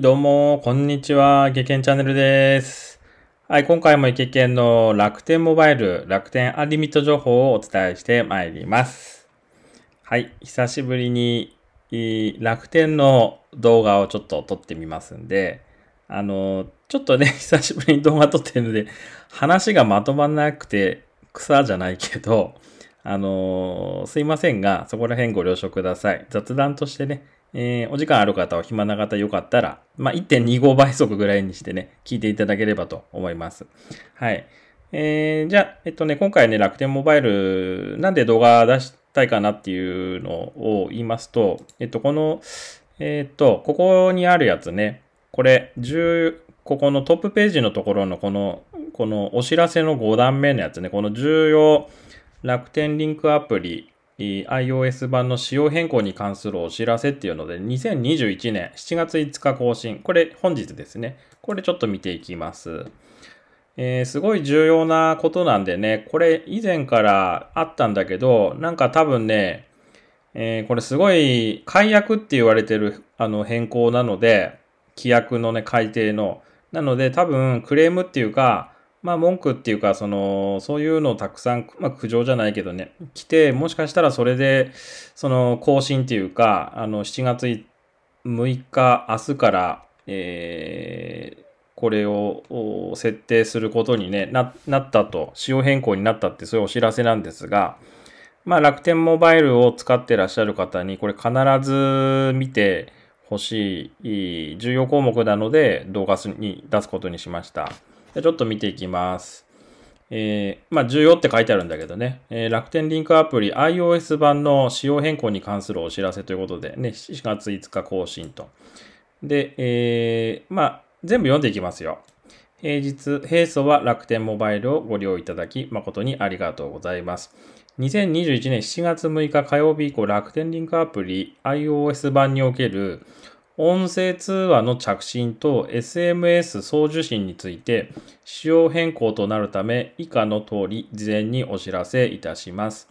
どうも、こんにちは。イケケンチャンネルです。はい、今回もイケケンの楽天モバイル、楽天アリミット情報をお伝えしてまいります。はい、久しぶりに楽天の動画をちょっと撮ってみますんで、あの、ちょっとね、久しぶりに動画撮ってるので、話がまとまらなくて草じゃないけど、あの、すいませんが、そこら辺ご了承ください。雑談としてね、えー、お時間ある方、を暇な方よかったら、まあ、1.25倍速ぐらいにしてね、聞いていただければと思います。はい。えー、じゃあ、えっとね、今回ね、楽天モバイル、なんで動画出したいかなっていうのを言いますと、えっと、この、えー、っと、ここにあるやつね、これ、10、ここのトップページのところのこの、このお知らせの5段目のやつね、この重要楽天リンクアプリ iOS 版の仕様変更に関するお知らせっていうので、2021年7月5日更新。これ本日ですね。これちょっと見ていきます。えー、すごい重要なことなんでね、これ以前からあったんだけど、なんか多分ね、えー、これすごい解約って言われてるあの変更なので、規約のね、改定の。なので多分クレームっていうか、まあ文句っていうか、その、そういうのをたくさん、まあ苦情じゃないけどね、来て、もしかしたらそれで、その更新っていうか、あの、7月6日、明日から、えー、これを設定することに、ね、なったと、仕様変更になったってそういうお知らせなんですが、まあ楽天モバイルを使ってらっしゃる方に、これ必ず見てほしい重要項目なので動画に出すことにしました。ちょっと見ていきます。えー、まあ、重要って書いてあるんだけどね、えー、楽天リンクアプリ iOS 版の仕様変更に関するお知らせということで、ね、4月5日更新と。で、えー、まあ、全部読んでいきますよ。平日、平素は楽天モバイルをご利用いただき、誠にありがとうございます。2021年7月6日火曜日以降、楽天リンクアプリ iOS 版における音声通話の着信と SMS 送受信について、仕様変更となるため、以下の通り、事前にお知らせいたします。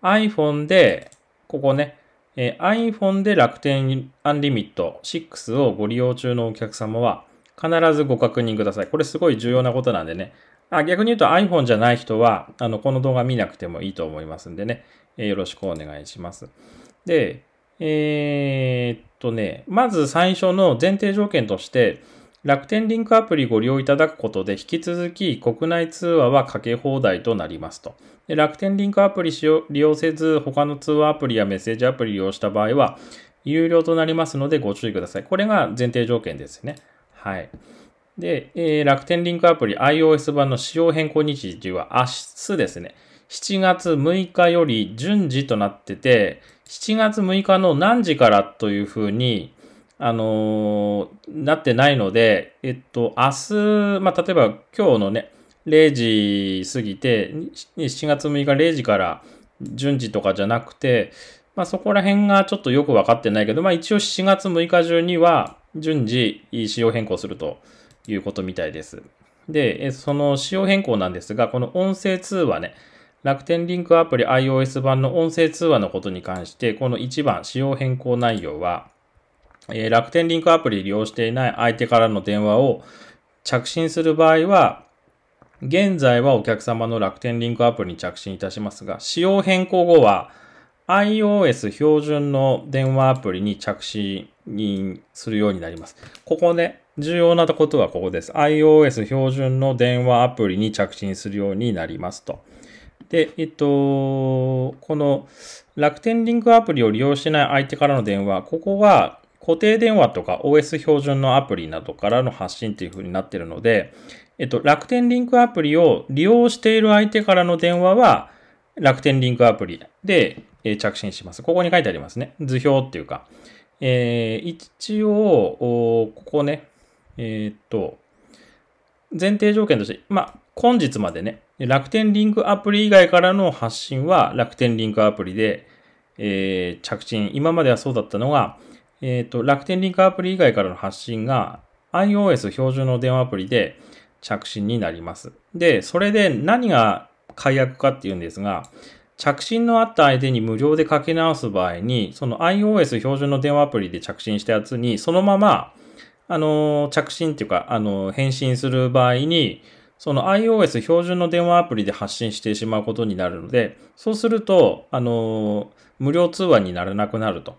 iPhone で、ここね、えー、iPhone で楽天アンリミット6をご利用中のお客様は、必ずご確認ください。これすごい重要なことなんでね。あ逆に言うと iPhone じゃない人は、あの、この動画見なくてもいいと思いますんでね、えー、よろしくお願いします。で、えー、っとね、まず最初の前提条件として、楽天リンクアプリご利用いただくことで引き続き国内通話はかけ放題となりますと。で楽天リンクアプリ使用利用せず他の通話アプリやメッセージアプリ利用した場合は有料となりますのでご注意ください。これが前提条件ですね。はい。で、えー、楽天リンクアプリ iOS 版の使用変更日時は明日ですね。7月6日より順次となってて、7月6日の何時からというふうに、あのー、なってないので、えっと、明日、まあ、例えば今日のね、0時過ぎて、7月6日0時から順次とかじゃなくて、まあ、そこら辺がちょっとよくわかってないけど、まあ、一応7月6日中には順次仕様変更するということみたいです。で、その仕様変更なんですが、この音声通話ね、楽天リンクアプリ iOS 版の音声通話のことに関して、この1番使用変更内容は、えー、楽天リンクアプリ利用していない相手からの電話を着信する場合は、現在はお客様の楽天リンクアプリに着信いたしますが、使用変更後は iOS 標準の電話アプリに着信するようになります。ここね、重要なことはここです。iOS 標準の電話アプリに着信するようになりますと。で、えっと、この楽天リンクアプリを利用しない相手からの電話、ここは固定電話とか OS 標準のアプリなどからの発信っていうふうになってるので、えっと、楽天リンクアプリを利用している相手からの電話は、楽天リンクアプリで着信します。ここに書いてありますね。図表っていうか。えー、一応、ここね、えー、っと、前提条件として、まあ、本日までね、楽天リンクアプリ以外からの発信は楽天リンクアプリで、えー、着信。今まではそうだったのが、えっ、ー、と、楽天リンクアプリ以外からの発信が iOS 標準の電話アプリで着信になります。で、それで何が解約かっていうんですが、着信のあった相手に無料でかけ直す場合に、その iOS 標準の電話アプリで着信したやつに、そのまま、あの、着信っていうか、あの、返信する場合に、その iOS 標準の電話アプリで発信してしまうことになるので、そうすると、あの、無料通話にならなくなると。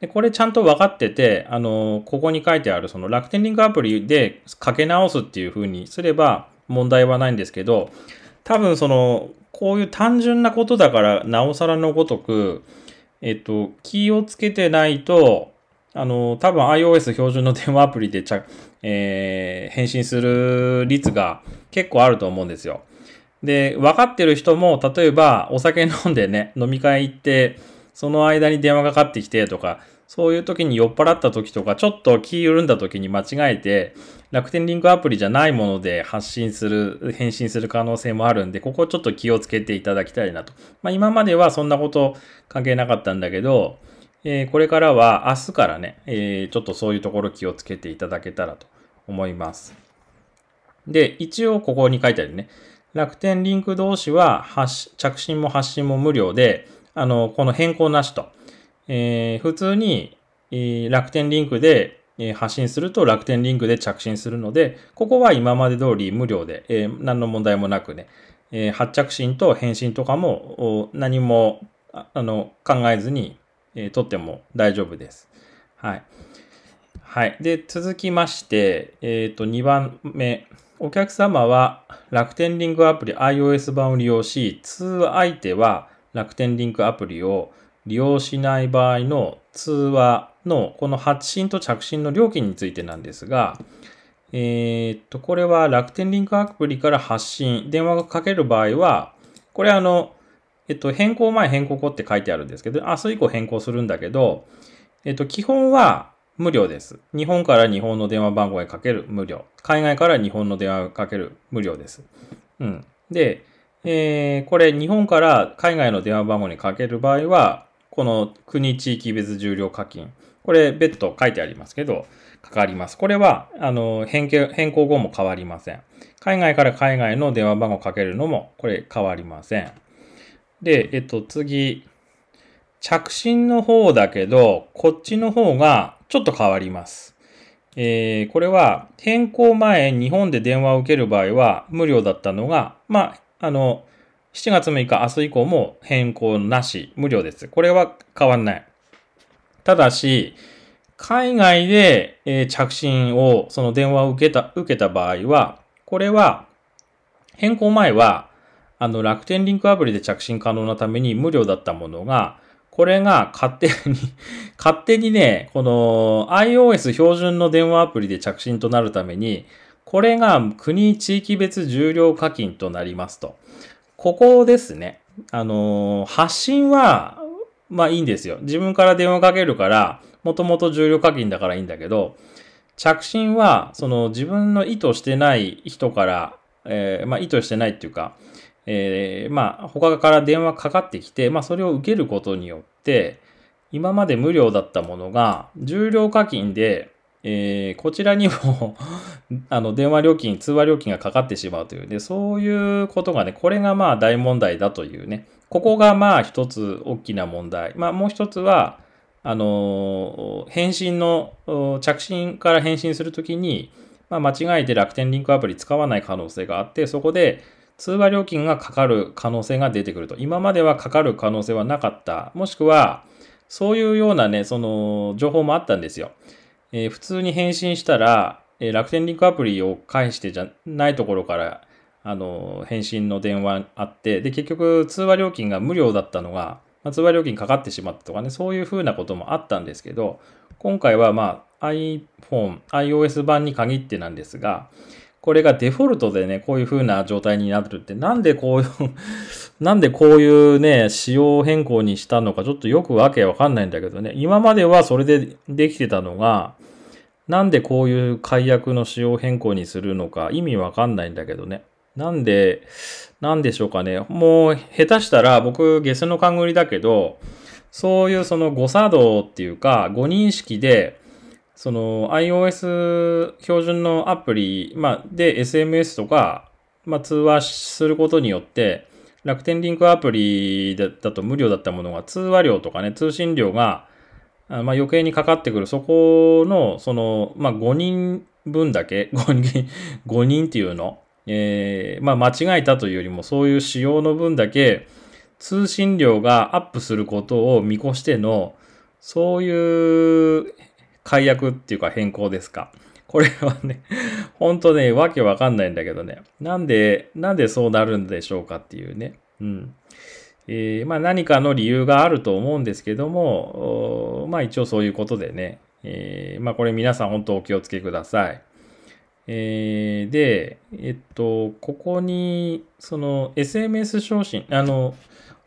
で、これちゃんと分かってて、あの、ここに書いてある、その楽天リンクアプリでかけ直すっていう風にすれば問題はないんですけど、多分その、こういう単純なことだから、なおさらのごとく、えっと、気をつけてないと、あの、多分 iOS 標準の電話アプリでえー、返信する率が結構あると思うんですよ。で、分かってる人も、例えばお酒飲んでね、飲み会行って、その間に電話がかかってきてとか、そういう時に酔っ払った時とか、ちょっと気緩んだ時に間違えて、楽天リンクアプリじゃないもので発信する、返信する可能性もあるんで、ここちょっと気をつけていただきたいなと。まあ今まではそんなこと関係なかったんだけど、えー、これからは明日からね、えー、ちょっとそういうところ気をつけていただけたらと思います。で、一応ここに書いてあるね、楽天リンク同士は発着信も発信も無料で、あの、この変更なしと。えー、普通に、え楽天リンクで、え発信すると楽天リンクで着信するので、ここは今まで通り無料で、え何の問題もなくね、え発着信と返信とかも何もあの考えずにえー、取っても大丈夫です。はい。はい。で、続きまして、えっ、ー、と、2番目。お客様は楽天リンクアプリ iOS 版を利用し、通話相手は楽天リンクアプリを利用しない場合の通話のこの発信と着信の料金についてなんですが、えっ、と、これは楽天リンクアプリから発信、電話がかける場合は、これあの、えっと、変更前、変更後って書いてあるんですけど、明日以降変更するんだけど、えっと、基本は無料です。日本から日本の電話番号へかける無料。海外から日本の電話をかける無料です。うん。で、えー、これ日本から海外の電話番号にかける場合は、この国地域別重量課金。これ別途書いてありますけど、かかります。これは、あの、変変更後も変わりません。海外から海外の電話番号をかけるのも、これ変わりません。で、えっと、次。着信の方だけど、こっちの方がちょっと変わります。えー、これは変更前日本で電話を受ける場合は無料だったのが、まあ、あの、7月6日、明日以降も変更なし、無料です。これは変わんない。ただし、海外で、えー、着信を、その電話を受けた、受けた場合は、これは、変更前はあの、楽天リンクアプリで着信可能なために無料だったものが、これが勝手に 勝手にね、この iOS 標準の電話アプリで着信となるために、これが国地域別重量課金となりますと。ここですね。あの、発信は、まあいいんですよ。自分から電話かけるから、もともと重量課金だからいいんだけど、着信は、その自分の意図してない人から、えー、まあ意図してないっていうか、えー、まあ、他から電話かかってきて、まあ、それを受けることによって、今まで無料だったものが、重量課金で、えー、こちらにも あの、電話料金、通話料金がかかってしまうというね、そういうことがね、これがまあ大問題だというね、ここがまあ一つ大きな問題。まあもう一つは、あのー、返信の、着信から返信するときに、まあ、間違えて楽天リンクアプリ使わない可能性があって、そこで、通話料金がかかる可能性が出てくると。今まではかかる可能性はなかった。もしくは、そういうようなね、その、情報もあったんですよ。えー、普通に返信したら、えー、楽天リンクアプリを介してじゃないところから、あの、返信の電話あって、で、結局、通話料金が無料だったのが、まあ、通話料金かかってしまったとかね、そういうふうなこともあったんですけど、今回はまあ iPhone、iOS 版に限ってなんですが、これがデフォルトでね、こういう風な状態になるって、なんでこういう なんでこういうね、仕様変更にしたのか、ちょっとよくわけわかんないんだけどね、今まではそれでできてたのが、なんでこういう解約の仕様変更にするのか、意味わかんないんだけどね。なんで、なんでしょうかね。もう、下手したら、僕、ゲスの勘繰りだけど、そういうその誤作動っていうか、誤認識で、その iOS 標準のアプリ、まあ、で SMS とか、まあ、通話することによって、楽天リンクアプリだと無料だったものが通話料とかね、通信料が、まあ、余計にかかってくる。そこの、その、まあ、5人分だけ、5 人、5人っていうの、えー、まあ、間違えたというよりも、そういう仕様の分だけ、通信量がアップすることを見越しての、そういう解約っていうか変更ですか。これはね、ほんとね、わけわかんないんだけどね。なんで、なんでそうなるんでしょうかっていうね。うん。えー、まあ何かの理由があると思うんですけども、まあ一応そういうことでね、えー、まあこれ皆さん本当お気をつけください。えー、で、えっと、ここに、その SMS 昇進、あの、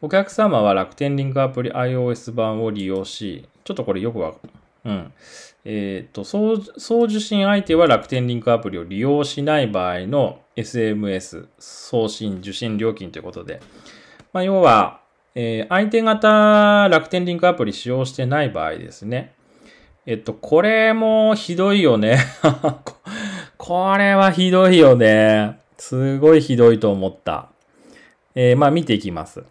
お客様は楽天リンクアプリ iOS 版を利用し、ちょっとこれよくわかんない。うん。えっ、ー、と、送受信相手は楽天リンクアプリを利用しない場合の SMS 送信受信料金ということで、まあ、要は、えー、相手方楽天リンクアプリ使用してない場合ですね。えっと、これもひどいよね。これはひどいよね。すごいひどいと思った。えー、まあ見ていきます。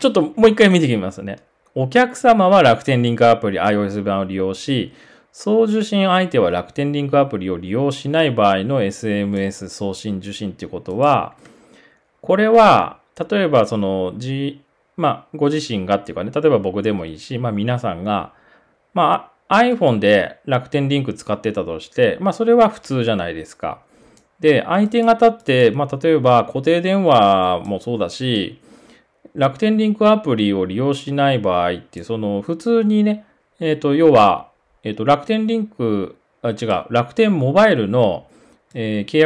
ちょっともう一回見ていきますね。お客様は楽天リンクアプリ iOS 版を利用し、送受信相手は楽天リンクアプリを利用しない場合の SMS 送信受信っていうことは、これは、例えばその、じ、まあ、ご自身がっていうかね、例えば僕でもいいし、まあ皆さんが、まあ iPhone で楽天リンク使ってたとして、まあそれは普通じゃないですか。で、相手方って、まあ例えば固定電話もそうだし、楽天リンクアプリを利用しない場合って、その普通にね、えっ、ー、と、要は、えっ、ー、と、楽天リンク、あ、違う、楽天モバイルの、えー、契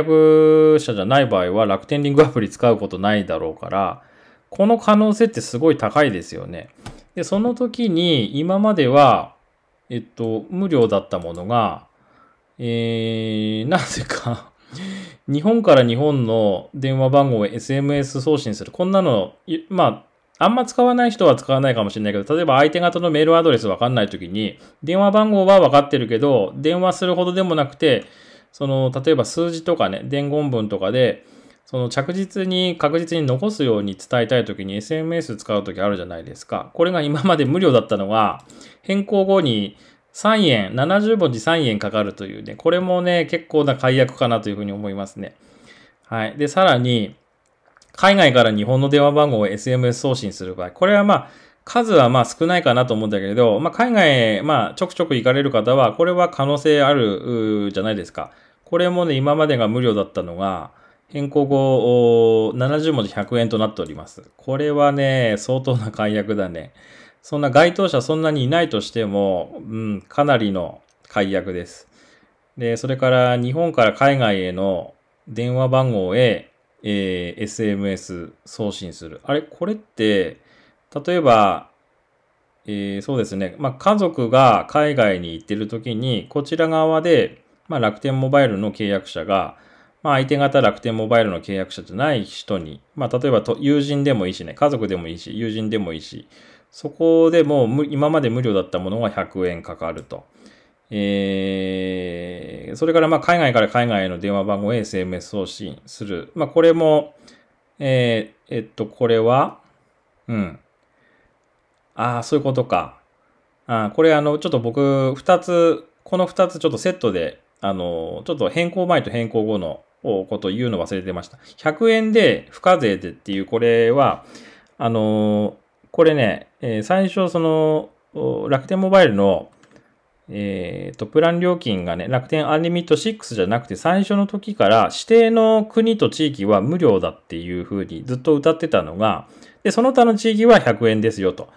約者じゃない場合は楽天リンクアプリ使うことないだろうから、この可能性ってすごい高いですよね。で、その時に今までは、えっと、無料だったものが、えー、なぜか日本から日本の電話番号を SMS 送信する。こんなの、まあ、あんま使わない人は使わないかもしれないけど、例えば相手方のメールアドレスわかんないときに、電話番号はわかってるけど、電話するほどでもなくて、その、例えば数字とかね、伝言文とかで、その着実に確実に残すように伝えたいときに SMS 使うときあるじゃないですか。これが今まで無料だったのが、変更後に3円、70文字3円かかるというね、これもね、結構な解約かなというふうに思いますね。はい。で、さらに、海外から日本の電話番号を SMS 送信する場合、これはまあ、数はまあ少ないかなと思うんだけれど、まあ、海外、まあ、ちょくちょく行かれる方は、これは可能性あるじゃないですか。これもね、今までが無料だったのが、変更後、70文字100円となっております。これはね、相当な解約だね。そんな該当者そんなにいないとしても、うん、かなりの解約です。で、それから日本から海外への電話番号へ、えー、SMS 送信する。あれ、これって、例えば、えー、そうですね、まあ、家族が海外に行ってる時に、こちら側で、まあ、楽天モバイルの契約者が、まあ、相手方楽天モバイルの契約者じゃない人に、まあ、例えば友人でもいいしね、家族でもいいし、友人でもいいし、そこでもう今まで無料だったものが100円かかると。えー、それからまあ海外から海外の電話番号へ SMS 送信する。まあこれも、えー、えっと、これは、うん。ああ、そういうことか。あこれあの、ちょっと僕、二つ、この二つちょっとセットで、あの、ちょっと変更前と変更後のことを言うの忘れてました。100円で付加税でっていう、これは、あの、これね、えー、最初その楽天モバイルの、えー、とプラン料金がね、楽天アンリミット6じゃなくて最初の時から指定の国と地域は無料だっていうふうにずっと歌ってたのが、で、その他の地域は100円ですよと。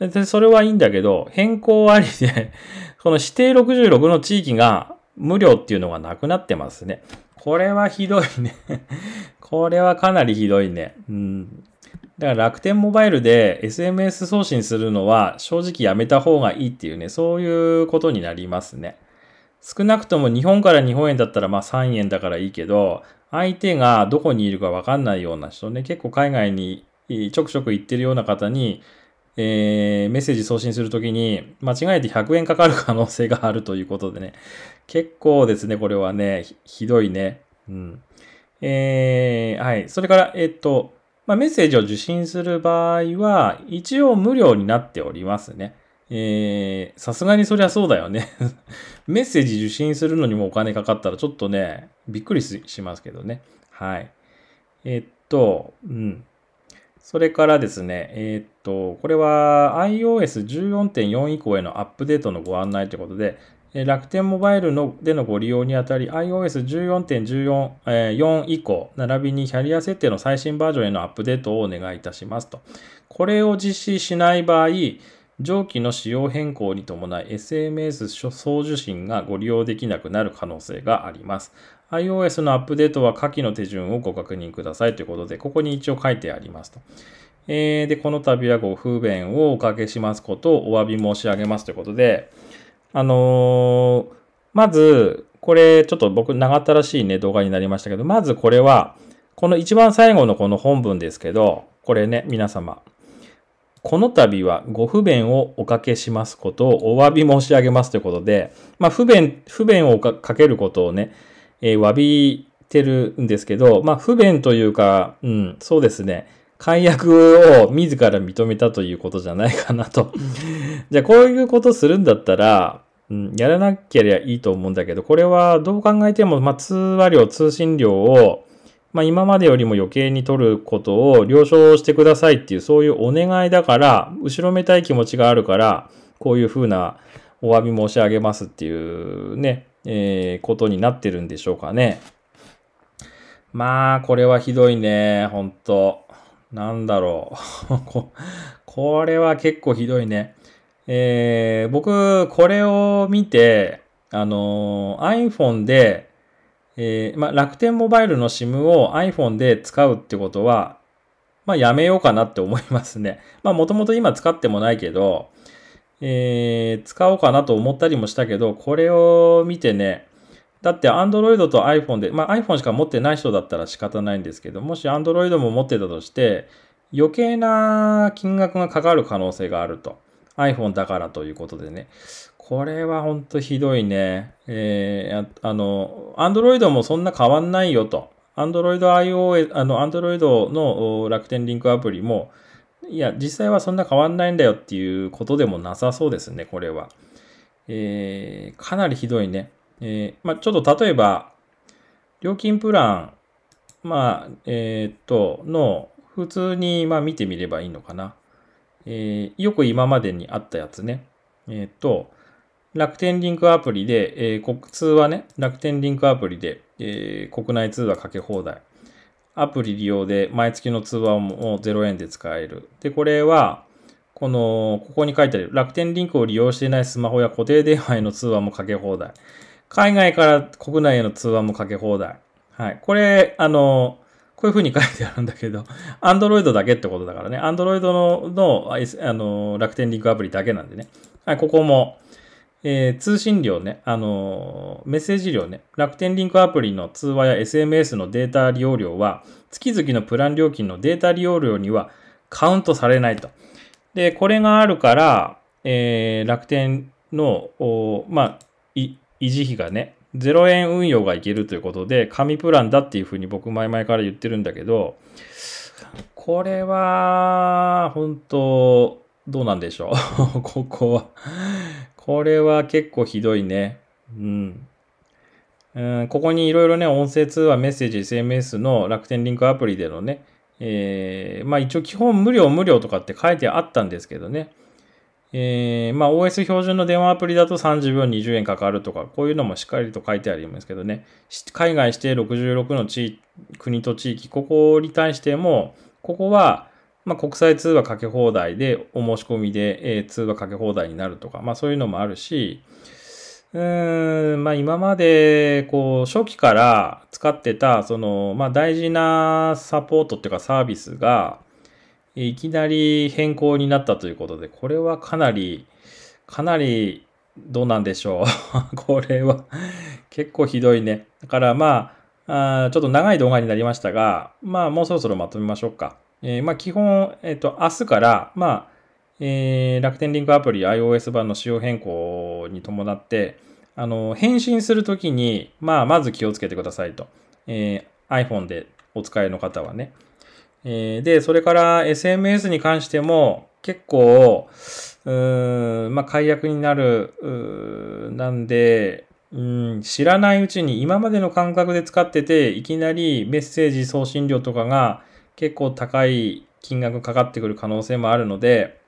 で、それはいいんだけど、変更ありで この指定66の地域が無料っていうのがなくなってますね。これはひどいね これはかなりひどいね。うん。だから楽天モバイルで SMS 送信するのは正直やめた方がいいっていうね、そういうことになりますね。少なくとも日本から日本円だったらまあ3円だからいいけど、相手がどこにいるかわかんないような人ね、結構海外にちょくちょく行ってるような方に、えー、メッセージ送信するときに間違えて100円かかる可能性があるということでね、結構ですね、これはね、ひどいね。うん。えー、はい。それから、えっと、まあ、メッセージを受信する場合は、一応無料になっておりますね。えー、さすがにそりゃそうだよね メッセージ受信するのにもお金かかったらちょっとね、びっくりしますけどね。はい。えー、っと、うん。それからですね、えー、っと、これは iOS14.4 以降へのアップデートのご案内ということで、楽天モバイルのでのご利用にあたり iOS14.14 4以降並びにキャリア設定の最新バージョンへのアップデートをお願いいたしますと。これを実施しない場合、上記の仕様変更に伴い SMS 送受信がご利用できなくなる可能性があります。iOS のアップデートは下記の手順をご確認くださいということで、ここに一応書いてありますと。えー、で、この度はご不便をおかけしますことをお詫び申し上げますということで、あのー、まず、これ、ちょっと僕、長ったらしいね、動画になりましたけど、まずこれは、この一番最後のこの本文ですけど、これね、皆様。この度はご不便をおかけしますことをお詫び申し上げますということで、まあ、不便、不便をかけることをね、えー、詫びてるんですけど、まあ、不便というか、うん、そうですね。解約を自ら認めたということじゃないかなと。じゃあ、こういうことするんだったら、うん、やらなければいいと思うんだけど、これはどう考えても、まあ、通話料、通信料を、まあ、今までよりも余計に取ることを了承してくださいっていう、そういうお願いだから、後ろめたい気持ちがあるから、こういうふうなお詫び申し上げますっていうね、えー、ことになってるんでしょうかね。まあ、これはひどいね、ほんと。なんだろう。これは結構ひどいね。えー、僕、これを見て、あのー、iPhone で、えー、まあ、楽天モバイルの SIM を iPhone で使うってことは、まあ、やめようかなって思いますね。まあ、もともと今使ってもないけど、えー、使おうかなと思ったりもしたけど、これを見てね、だって Android と iPhone で、まあ、iPhone しか持ってない人だったら仕方ないんですけど、もし Android も持ってたとして、余計な金額がかかる可能性があると。iPhone だからということでね。これはほんとひどいね。えー、あの、Android もそんな変わんないよと。Android iOS、あの、Android の楽天リンクアプリも、いや、実際はそんな変わんないんだよっていうことでもなさそうですね、これは。えー、かなりひどいね。えー、まあ、ちょっと例えば、料金プラン、まあ、えー、っと、の、普通に、まあ、見てみればいいのかな。えー、よく今までにあったやつね。えっ、ー、と、楽天リンクアプリで、えー、通話ね、楽天リンクアプリで、えー、国内通話かけ放題。アプリ利用で毎月の通話も0円で使える。で、これは、この、ここに書いてある、楽天リンクを利用していないスマホや固定電話への通話もかけ放題。海外から国内への通話もかけ放題。はい。これ、あの、こういう風に書いてあるんだけど、Android だけってことだからね、Android ののあの楽天リンクアプリだけなんでね、はい、ここも、えー、通信料ね、あのメッセージ料ね、楽天リンクアプリの通話や SMS のデータ利用料は、月々のプラン料金のデータ利用料にはカウントされないと。で、これがあるから、えー、楽天の、まあ、維持費がね、0円運用がいけるということで、紙プランだっていうふうに僕前々から言ってるんだけど、これは、本当どうなんでしょう ここはこれは結構ひどいね。うん。うん、ここにいろいろね、音声通話、メッセージ、SMS の楽天リンクアプリでのね、えー、まあ一応基本無料無料とかって書いてあったんですけどね。えー、まあ OS 標準の電話アプリだと30秒20円かかるとか、こういうのもしっかりと書いてありますけどね、海外指定66の地国と地域、ここに対しても、ここは、まあ、国際通話かけ放題で、お申し込みで、えー、通話かけ放題になるとか、まあそういうのもあるし、うーん、まあ今まで、こう、初期から使ってた、その、まあ大事なサポートっていうかサービスが、いきなり変更になったということで、これはかなり、かなりどうなんでしょう。これは結構ひどいね。だからまあ、あちょっと長い動画になりましたが、まあもうそろそろまとめましょうか。えー、まあ基本、えっ、ー、と、明日から、まあ、えー、楽天リンクアプリ iOS 版の仕様変更に伴って、あの、返信するときに、まあ、まず気をつけてくださいと。えー、iPhone でお使いの方はね。えー、で、それから SMS に関しても結構、うーん、まあ、解約になる、なんで、うん、知らないうちに今までの感覚で使ってて、いきなりメッセージ送信料とかが結構高い金額かかってくる可能性もあるので、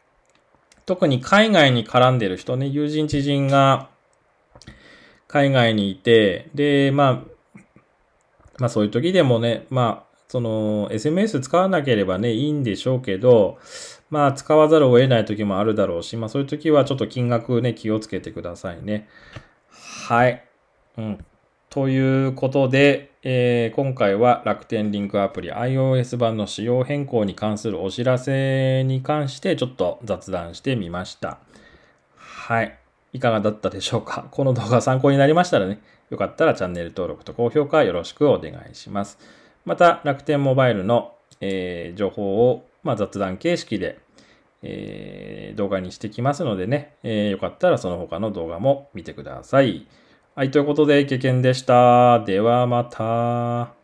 特に海外に絡んでる人ね、友人知人が海外にいて、で、まあ、まあそういう時でもね、まあ、その SMS 使わなければね、いいんでしょうけど、まあ使わざるを得ない時もあるだろうし、まあそういう時はちょっと金額ね、気をつけてくださいね。はい。うん。ということで、えー、今回は楽天リンクアプリ iOS 版の仕様変更に関するお知らせに関してちょっと雑談してみました。はい。いかがだったでしょうか この動画参考になりましたらね、よかったらチャンネル登録と高評価よろしくお願いします。また楽天モバイルの、えー、情報を、まあ、雑談形式で、えー、動画にしてきますのでね、えー、よかったらその他の動画も見てください。はい、ということで、経験でした。ではまた。